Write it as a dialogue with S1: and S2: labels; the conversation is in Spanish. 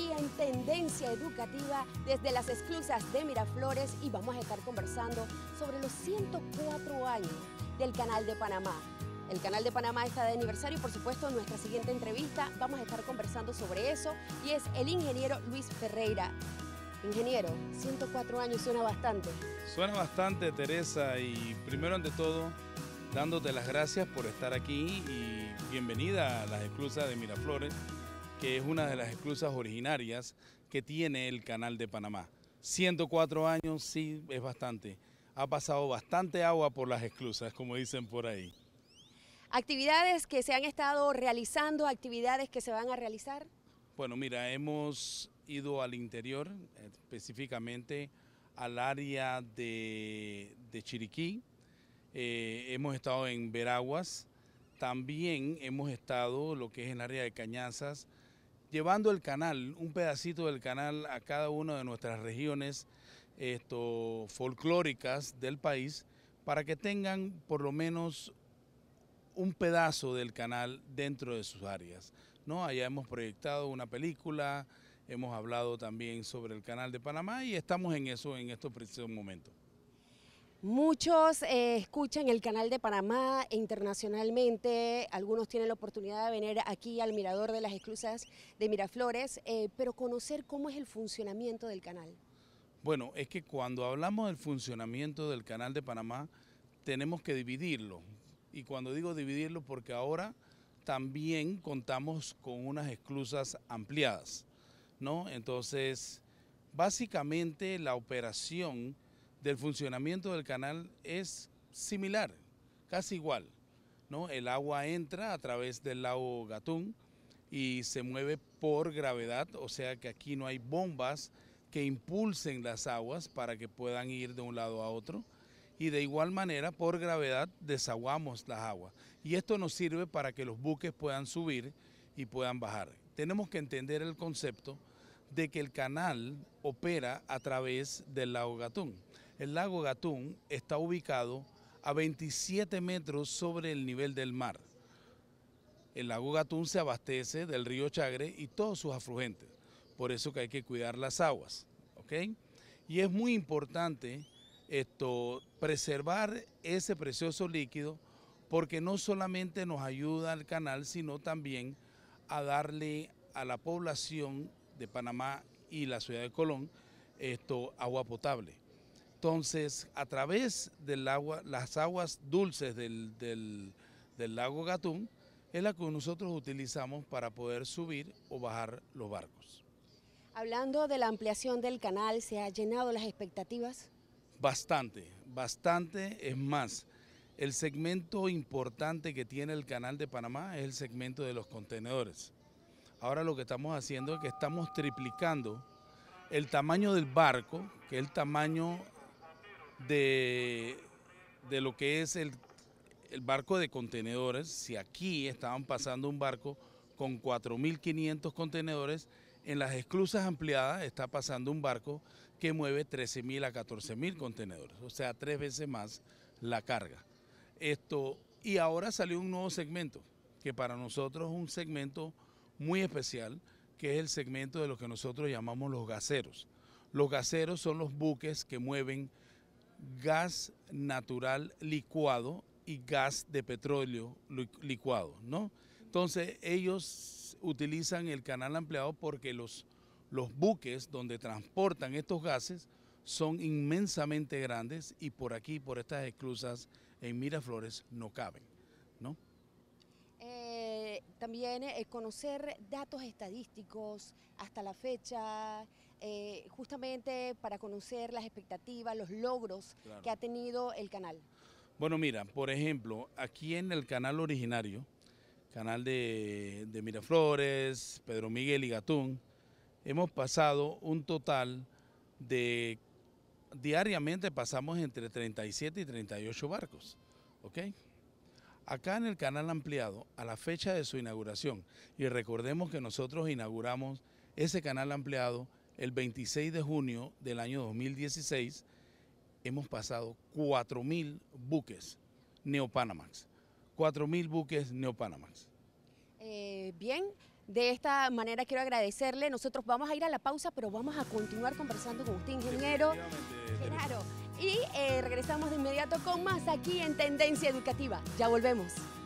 S1: Intendencia en tendencia educativa desde las esclusas de Miraflores y vamos a estar conversando sobre los 104 años del Canal de Panamá. El Canal de Panamá está de aniversario y por supuesto en nuestra siguiente entrevista vamos a estar conversando sobre eso y es el ingeniero Luis Ferreira. Ingeniero, 104 años suena bastante.
S2: Suena bastante Teresa y primero ante todo dándote las gracias por estar aquí y bienvenida a las esclusas de Miraflores que es una de las esclusas originarias que tiene el Canal de Panamá. 104 años, sí, es bastante. Ha pasado bastante agua por las esclusas, como dicen por ahí.
S1: ¿Actividades que se han estado realizando, actividades que se van a realizar?
S2: Bueno, mira, hemos ido al interior, específicamente al área de, Chiriquí. Eh, hemos estado en Veraguas, también hemos estado lo que es en el área de Cañazas, llevando el canal, un pedacito del canal a cada una de nuestras regiones esto, folclóricas del país para que tengan por lo menos un pedazo del canal dentro de sus áreas. ¿no? Allá hemos proyectado una película, hemos hablado también sobre el canal de Panamá y estamos en eso en estos precisos momentos.
S1: Muchos eh, escuchan el canal de Panamá internacionalmente, algunos tienen la oportunidad de venir aquí al Mirador de las Esclusas de Miraflores, eh, pero conocer cómo es el funcionamiento del canal.
S2: Bueno, es que cuando hablamos del funcionamiento del canal de Panamá, tenemos que dividirlo. Y cuando digo dividirlo, porque ahora también contamos con unas esclusas ampliadas, ¿no? Entonces, básicamente la operación del funcionamiento del canal es similar, casi igual. ¿no? El agua entra a través del lago Gatún y se mueve por gravedad, o sea que aquí no hay bombas que impulsen las aguas para que puedan ir de un lado a otro. Y de igual manera, por gravedad, desaguamos las aguas. Y esto nos sirve para que los buques puedan subir y puedan bajar. Tenemos que entender el concepto de que el canal opera a través del lago Gatún. El lago Gatún está ubicado a 27 metros sobre el nivel del mar. El lago Gatún se abastece del río Chagre y todos sus afluentes. Por eso que hay que cuidar las aguas. Y es muy importante esto, preservar ese precioso líquido porque no solamente nos ayuda al canal, sino también a darle a la población de Panamá y la ciudad de Colón esto, agua potable. Entonces, a través del agua, las aguas dulces del, lago Gatún, es la que nosotros utilizamos para poder subir o bajar los barcos.
S1: Hablando de la ampliación del canal, ¿se han llenado las expectativas?
S2: Bastante, bastante. Es más, el segmento importante que tiene el canal de Panamá es el segmento de los contenedores. Ahora lo que estamos haciendo es que estamos triplicando el tamaño del barco, que es el tamaño de, de lo que es el, barco de contenedores, si aquí estaban pasando un barco con 4.500 contenedores, en las esclusas ampliadas está pasando un barco que mueve 13.000 a 14.000 contenedores, o sea, tres veces más la carga. Esto, y ahora salió un nuevo segmento, que para nosotros es un segmento muy especial, que es el segmento de lo que nosotros llamamos los gaseros. Los gaseros son los buques que mueven gas natural licuado y gas de petróleo licuado, ¿no? Entonces ellos utilizan el canal ampliado porque los, los buques donde transportan estos gases son inmensamente grandes y por aquí, por estas esclusas en Miraflores, no caben, ¿no?
S1: Eh, también conocer datos estadísticos hasta la fecha, eh, justamente para conocer las expectativas, los logros que ha tenido el canal.
S2: Bueno, mira, por ejemplo, aquí en el canal originario, canal de, Miraflores, Pedro Miguel y Gatún, hemos pasado un total de, diariamente pasamos entre 37 y 38 barcos, ¿ok? Acá en el canal ampliado, a la fecha de su inauguración, y recordemos que nosotros inauguramos ese canal ampliado el 26 de junio del año 2016, hemos pasado 4.000 buques Neopanamax. 4.000 buques Neopanamax.
S1: Eh, bien, de esta manera quiero agradecerle. Nosotros vamos a ir a la pausa, pero vamos a continuar conversando con usted, ingeniero. Claro. Y eh, regresamos de inmediato con más aquí en Tendencia Educativa. Ya volvemos.